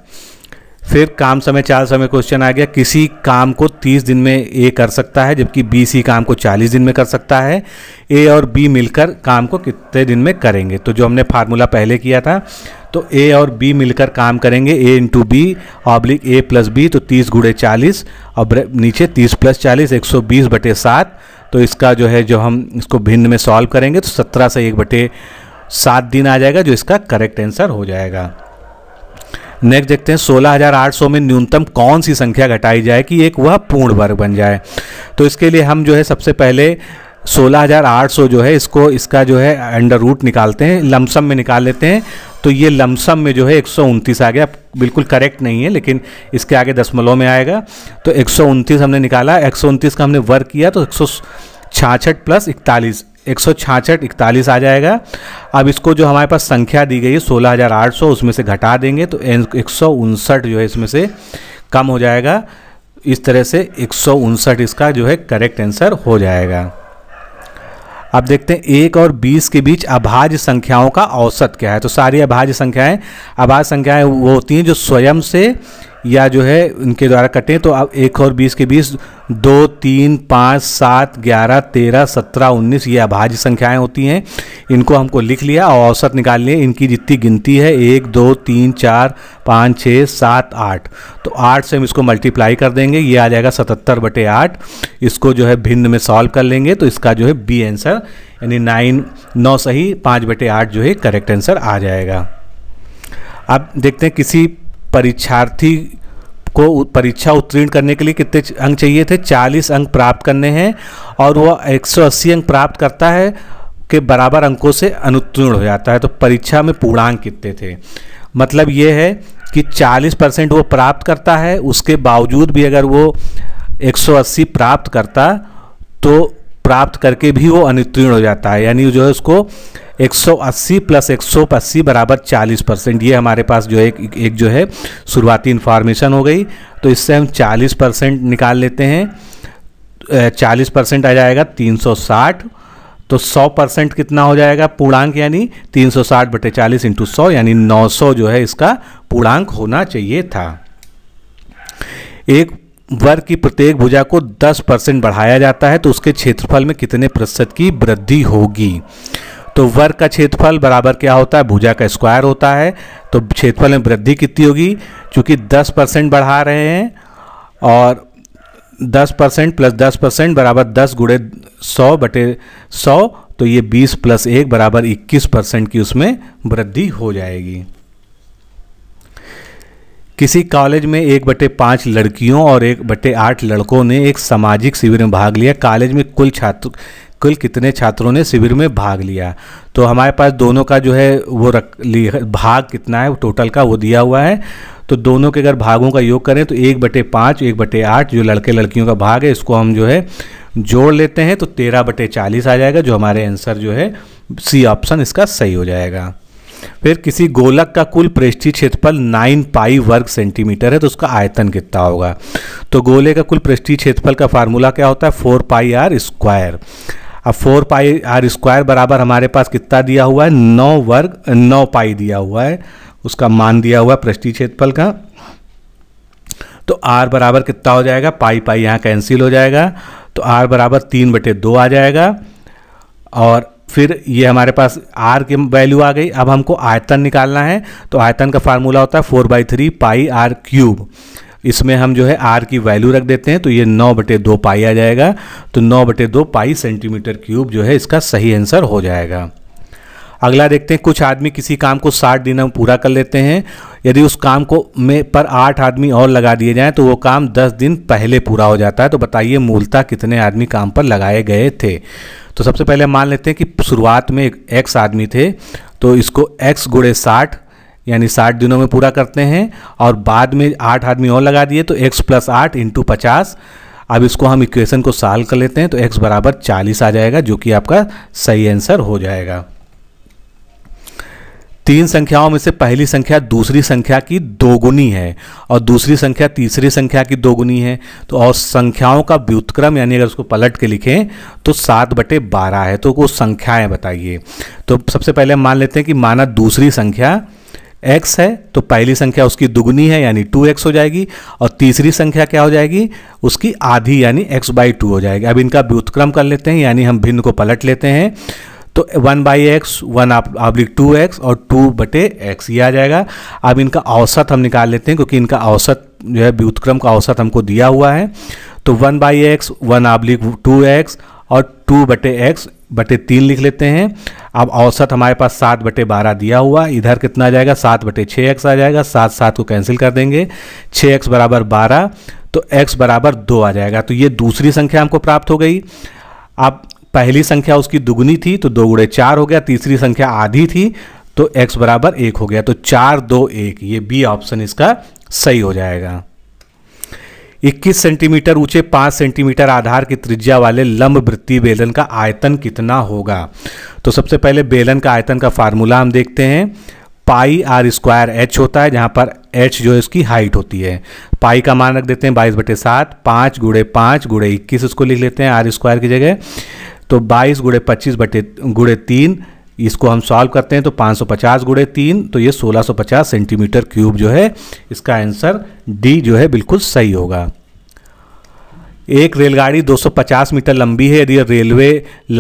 फिर काम समय चार समय क्वेश्चन आ गया किसी काम को 30 दिन में ए कर सकता है जबकि बी सी काम को 40 दिन में कर सकता है ए और बी मिलकर काम को कितने दिन में करेंगे तो जो हमने फार्मूला पहले किया था तो ए और बी मिलकर काम करेंगे A into B oblique A plus B तो 30 गुड़े चालीस और नीचे 30 प्लस चालीस एक बटे सात तो इसका जो है जो हम इसको भिन्न में सॉल्व करेंगे तो सत्रह से एक बटे सात दिन आ जाएगा जो इसका करेक्ट आंसर हो जाएगा नेक्स्ट देखते हैं 16,800 में न्यूनतम कौन सी संख्या घटाई जाए कि एक वह पूर्ण वर्ग बन जाए तो इसके लिए हम जो है सबसे पहले 16,800 जो है इसको इसका जो है अंडर रूट निकालते हैं लमसम में निकाल लेते हैं तो ये लमसम में जो है एक आ गया बिल्कुल करेक्ट नहीं है लेकिन इसके आगे दसमलव में आएगा तो एक हमने निकाला एक का हमने वर्क किया तो एक प्लस इकतालीस एक सौ छाछठ इकतालीस आ जाएगा अब इसको जो हमारे पास संख्या दी गई है सोलह हज़ार आठ सौ उसमें से घटा देंगे तो एक सौ उनसठ जो है इसमें से कम हो जाएगा इस तरह से एक सौ उनसठ इसका जो है करेक्ट आंसर हो जाएगा अब देखते हैं एक और बीस के बीच अभाज्य संख्याओं का औसत क्या है तो सारी अभाज्य संख्याएं अभाज्य संख्याएं वो होती हैं जो स्वयं से या जो है उनके द्वारा कटें तो अब एक और बीस के बीस दो तीन पाँच सात ग्यारह तेरह सत्रह उन्नीस ये अभाज्य संख्याएं होती हैं इनको हमको लिख लिया और औसत निकाल लिए इनकी जितनी गिनती है एक दो तीन चार पाँच छः सात आठ तो आठ से हम इसको मल्टीप्लाई कर देंगे ये आ जाएगा सतहत्तर बटे आठ इसको जो है भिन्न में सॉल्व कर लेंगे तो इसका जो है बी आंसर यानी नाइन नौ सही पाँच बटे आठ जो है करेक्ट आंसर आ जाएगा अब देखते हैं किसी परीक्षार्थी को परीक्षा उत्तीर्ण करने के लिए कितने अंक चाहिए थे 40 अंक प्राप्त करने हैं और वह 180 अंक प्राप्त करता है के बराबर अंकों से अनुत्तीर्ण हो जाता है तो परीक्षा में पूर्णांक कितने थे मतलब ये है कि 40 परसेंट वो प्राप्त करता है उसके बावजूद भी अगर वो 180 प्राप्त करता तो प्राप्त करके भी वो अनुत्तीर्ण हो जाता है यानी जो है उसको 180 प्लस 180 बराबर 40 परसेंट ये हमारे पास जो एक एक जो है शुरुआती इन्फॉर्मेशन हो गई तो इससे हम 40 परसेंट निकाल लेते हैं 40 परसेंट आ जाएगा 360 तो 100 परसेंट कितना हो जाएगा पूर्णांक यानी 360 सौ साठ बटे चालीस इंटू सौ यानी सौ जो है इसका पूर्णांक होना चाहिए था एक वर्ग की प्रत्येक भुजा को 10 परसेंट बढ़ाया जाता है तो उसके क्षेत्रफल में कितने प्रतिशत की वृद्धि होगी तो वर्ग का क्षेत्रफल बराबर क्या होता है भुजा का स्क्वायर होता है तो क्षेत्रफल में वृद्धि कितनी होगी चूँकि दस परसेंट बढ़ा रहे हैं और दस परसेंट प्लस दस परसेंट बराबर दस गुड़े सौ बटे सौ तो ये बीस प्लस एक बराबर इक्कीस परसेंट की उसमें वृद्धि हो जाएगी किसी कॉलेज में एक बटे पाँच लड़कियों और एक बटे आठ लड़कों ने एक सामाजिक शिविर में भाग लिया कॉलेज में कुल छात्र कुल कितने छात्रों ने शिविर में भाग लिया तो हमारे पास दोनों का जो है वो रख लिया भाग कितना है टोटल का वो दिया हुआ है तो दोनों के अगर भागों का योग करें तो एक बटे पाँच एक बटे आठ जो लड़के लड़कियों का भाग है इसको हम जो है जोड़ लेते हैं तो तेरह बटे चालीस आ जाएगा जो हमारे आंसर जो है सी ऑप्शन इसका सही हो जाएगा फिर किसी गोलक का कुल पृष्ठीय क्षेत्रफल नाइन पाई वर्ग सेंटीमीटर है तो उसका आयतन कितना होगा तो गोले का कुल पृष्ठीय क्षेत्रफल का फार्मूला क्या होता है फोर पाई आर स्क्वायर अब फोर पाई आर स्क्वायर बराबर हमारे पास कितना दिया हुआ है नौ वर्ग नौ पाई दिया हुआ है उसका मान दिया हुआ है पृष्ठी क्षेत्रफल का तो आर बराबर कितना हो जाएगा पाई पाई यहाँ कैंसिल हो जाएगा तो आर बराबर तीन बटे दो आ जाएगा और फिर ये हमारे पास आर की वैल्यू आ गई अब हमको आयतन निकालना है तो आयतन का फार्मूला होता है four by three pi r cube इसमें हम जो है आर की वैल्यू रख देते हैं तो ये नौ बटे दो पाई आ जाएगा तो नौ बटे दो पाई सेंटीमीटर क्यूब जो है इसका सही आंसर हो जाएगा अगला देखते हैं कुछ आदमी किसी काम को साठ दिनों में पूरा कर लेते हैं यदि उस काम को में पर आठ आदमी और लगा दिए जाएं तो वो काम दस दिन पहले पूरा हो जाता है तो बताइए मूलतः कितने आदमी काम पर लगाए गए थे तो सबसे पहले मान लेते हैं कि शुरुआत में एक एक्स आदमी थे तो इसको एक्स गुड़े साठ यानी साठ दिनों में पूरा करते हैं और बाद में आठ आदमी और लगा दिए तो एक्स प्लस आठ इंटू पचास अब इसको हम इक्वेशन को साल कर लेते हैं तो एक्स बराबर चालीस आ जाएगा जो कि आपका सही आंसर हो जाएगा तीन संख्याओं में से पहली संख्या दूसरी संख्या की दोगुनी है और दूसरी संख्या तीसरी संख्या की दोगुनी है तो और संख्याओं का व्युतक्रम यानी अगर उसको पलट के लिखें तो सात बटे बारह है तो वो संख्याएं बताइए तो सबसे पहले मान लेते हैं कि माना दूसरी संख्या x है तो पहली संख्या उसकी दुगुनी है यानी 2x हो जाएगी और तीसरी संख्या क्या हो जाएगी उसकी आधी यानी x बाई टू हो जाएगी अब इनका व्युतक्रम कर लेते हैं यानी हम भिन्न को पलट लेते हैं तो one by x one oblique two x और टू बटे एक्स ये आ जाएगा अब इनका औसत हम निकाल लेते हैं क्योंकि इनका औसत जो है व्युतक्रम का औसत हमको दिया हुआ है तो one by x one oblique two x और टू बटे एक्स बटे तीन लिख लेते हैं अब औसत हमारे पास सात बटे बारह दिया हुआ इधर कितना आ जाएगा सात बटे छः एक्स आ जाएगा सात सात को कैंसिल कर देंगे छः एक्स बराबर बारह तो एक्स बराबर दो आ जाएगा तो ये दूसरी संख्या हमको प्राप्त हो गई अब पहली संख्या उसकी दुगुनी थी तो दो गुड़े चार हो गया तीसरी संख्या आधी थी तो एक्स बराबर एक हो गया तो चार दो एक ये बी ऑप्शन इसका सही हो जाएगा 21 सेंटीमीटर ऊंचे 5 सेंटीमीटर आधार की त्रिज्या वाले लंब वृत्तीय बेलन का आयतन कितना होगा तो सबसे पहले बेलन का आयतन का फार्मूला हम देखते हैं पाई आर स्क्वायर एच होता है जहाँ पर एच जो है इसकी हाइट होती है पाई का मान रख देते हैं बाईस बटे सात पाँच गुड़े पाँच गुड़े इक्कीस इसको लिख लेते हैं आर स्क्वायर की जगह तो बाईस गुड़े पच्चीस बटे गुड़े तीन इसको हम सॉल्व करते हैं तो 550 सौ पचास गुड़े तीन तो ये 1650 सेंटीमीटर क्यूब जो है इसका आंसर डी जो है बिल्कुल सही होगा एक रेलगाड़ी 250 मीटर लंबी है यदि रेलवे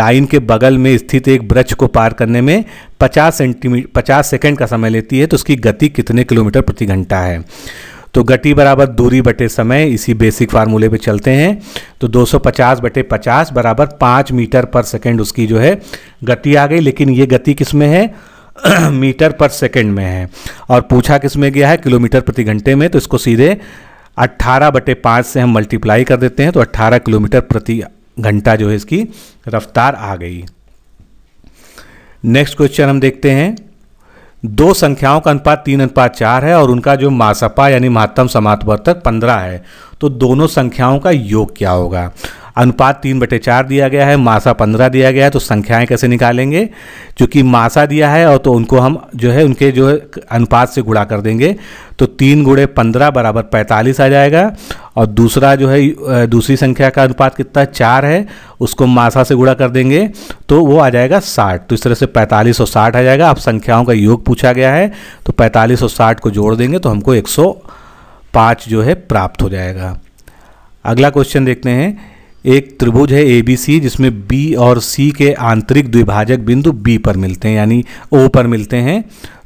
लाइन के बगल में स्थित एक ब्रज को पार करने में 50 सेंटीमीटर 50 सेकंड का समय लेती है तो उसकी गति कितने किलोमीटर प्रति घंटा है तो गति बराबर दूरी बटे समय इसी बेसिक फार्मूले पे चलते हैं तो 250 बटे 50 बराबर पाँच मीटर पर सेकेंड उसकी जो है गति आ गई लेकिन ये गति किस में है मीटर पर सेकेंड में है और पूछा किस में गया है किलोमीटर प्रति घंटे में तो इसको सीधे 18 बटे पाँच से हम मल्टीप्लाई कर देते हैं तो 18 किलोमीटर प्रति घंटा जो है इसकी रफ्तार आ गई नेक्स्ट क्वेश्चन हम देखते हैं दो संख्याओं का अनुपात तीन अनुपात चार है और उनका जो मासपा यानी महत्तम समातवर्तक पंद्रह है तो दोनों संख्याओं का योग क्या होगा अनुपात तीन बटे चार दिया गया है मासा पंद्रह दिया गया है तो संख्याएं कैसे निकालेंगे क्योंकि मासा दिया है और तो उनको हम जो है उनके जो अनुपात से गुणा कर देंगे तो तीन गुड़े पंद्रह बराबर पैंतालीस आ जाएगा और दूसरा जो है दूसरी संख्या का अनुपात कितना चार है उसको मासा से गुणा कर देंगे तो वो आ जाएगा साठ तो इस तरह से पैंतालीस और साठ आ जाएगा अब संख्याओं का योग पूछा गया है तो पैंतालीस और साठ को जोड़ देंगे तो हमको एक सौ पाँच जो है प्राप्त हो जाएगा अगला क्वेश्चन देखते हैं एक त्रिभुज है ए बी सी जिसमें बी और सी के आंतरिक द्विभाजक बिंदु बी पर मिलते हैं यानी ओ पर मिलते हैं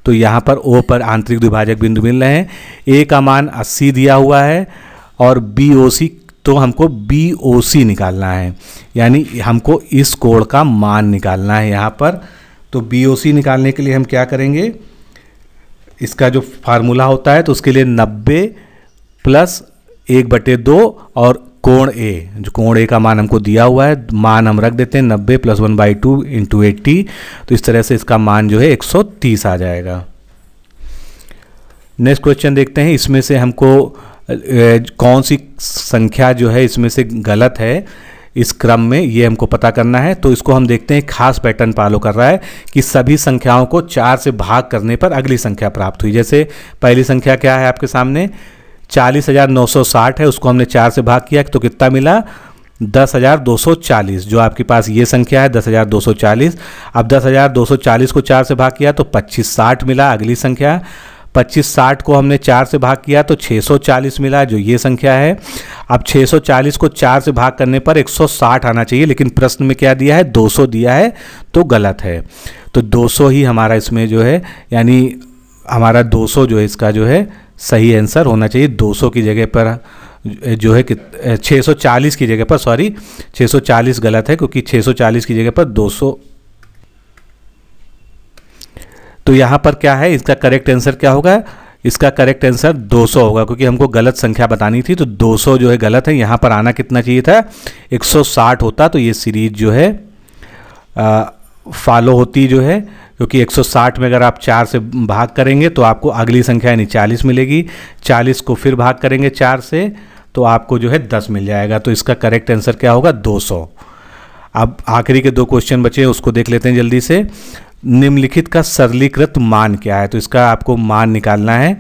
तो यहाँ पर ओ पर आंतरिक द्विभाजक बिंदु मिल रहे हैं ए का मान अस्सी दिया हुआ है और बी तो हमको बी निकालना है यानी हमको इस कोण का मान निकालना है यहाँ पर तो बी निकालने के लिए हम क्या करेंगे इसका जो फार्मूला होता है तो उसके लिए नब्बे प्लस एक बटे दो और कोण ए जो कोण ए का मान हमको दिया हुआ है मान हम रख देते हैं नब्बे plus one by two into eighty तो इस तरह से इसका मान जो है एक सौ तीस आ जाएगा नेक्स्ट क्वेश्चन देखते हैं इसमें से हमको कौन सी संख्या जो है इसमें से गलत है इस क्रम में ये हमको पता करना है तो इसको हम देखते हैं खास पैटर्न फॉलो कर रहा है कि सभी संख्याओं को चार से भाग करने पर अगली संख्या प्राप्त हुई जैसे पहली संख्या क्या है आपके सामने चालीस हज़ार नौ सौ साठ है उसको हमने चार से भाग किया तो कितना मिला दस हज़ार दो सौ चालीस जो आपके पास ये संख्या है दस हज़ार दो सौ चालीस अब दस हज़ार दो सौ चालीस को चार से भाग किया तो पच्चीस साठ मिला अगली संख्या पच्चीस साठ को हमने चार से भाग किया तो 640 मिला जो ये संख्या है अब 640 को चार से भाग करने पर 160 आना चाहिए लेकिन प्रश्न में क्या दिया है 200 दिया है तो गलत है तो 200 ही हमारा इसमें जो है यानी हमारा 200 जो है इसका जो है सही आंसर होना चाहिए 200 की जगह पर जो है कि 640 की जगह पर सॉरी 640 गलत है क्योंकि 640 की जगह पर 200 तो यहाँ पर क्या है इसका करेक्ट आंसर क्या होगा इसका करेक्ट आंसर 200 होगा क्योंकि हमको गलत संख्या बतानी थी तो 200 जो है गलत है यहाँ पर आना कितना चाहिए था 160 होता तो ये सीरीज जो है फॉलो होती जो है क्योंकि 160 में अगर आप चार से भाग करेंगे तो आपको अगली संख्या यानी चालीस मिलेगी चालीस को फिर भाग करेंगे चार से तो आपको जो है दस मिल जाएगा तो इसका करेक्ट आंसर क्या होगा दो अब आखिरी के दो क्वेश्चन बचे हैं उसको देख लेते हैं जल्दी से निम्नलिखित का सरलीकृत मान क्या है तो इसका आपको मान निकालना है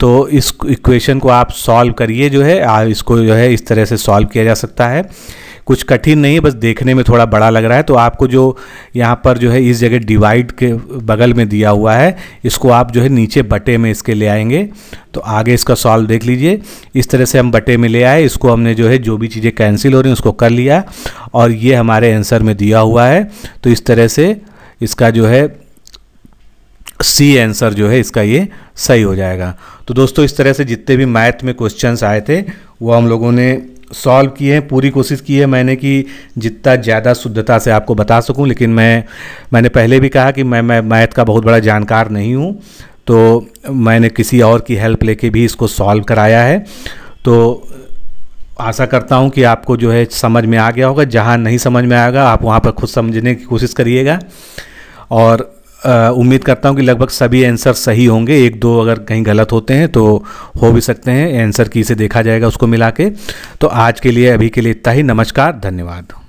तो इस इक्वेशन को आप सॉल्व करिए जो है इसको जो है इस तरह से सॉल्व किया जा सकता है कुछ कठिन नहीं है बस देखने में थोड़ा बड़ा लग रहा है तो आपको जो यहाँ पर जो है इस जगह डिवाइड के बगल में दिया हुआ है इसको आप जो है नीचे बटे में इसके ले आएंगे तो आगे इसका सॉल्व देख लीजिए इस तरह से हम बटे में ले आए इसको हमने जो है जो भी चीज़ें कैंसिल हो रही हैं उसको कर लिया और ये हमारे आंसर में दिया हुआ है तो इस तरह से इसका जो है सी आंसर जो है इसका ये सही हो जाएगा तो दोस्तों इस तरह से जितने भी मैथ में क्वेश्चंस आए थे वो हम लोगों ने सॉल्व किए हैं पूरी कोशिश की है मैंने कि जितना ज़्यादा शुद्धता से आपको बता सकूं लेकिन मैं मैंने पहले भी कहा कि मैं मैं मैथ का बहुत बड़ा जानकार नहीं हूं तो मैंने किसी और की हेल्प लेके भी इसको सॉल्व कराया है तो आशा करता हूँ कि आपको जो है समझ में आ गया होगा जहाँ नहीं समझ में आएगा आप वहाँ पर खुद समझने की कोशिश करिएगा और उम्मीद करता हूँ कि लगभग सभी आंसर सही होंगे एक दो अगर कहीं गलत होते हैं तो हो भी सकते हैं आंसर की से देखा जाएगा उसको मिला के तो आज के लिए अभी के लिए इतना ही नमस्कार धन्यवाद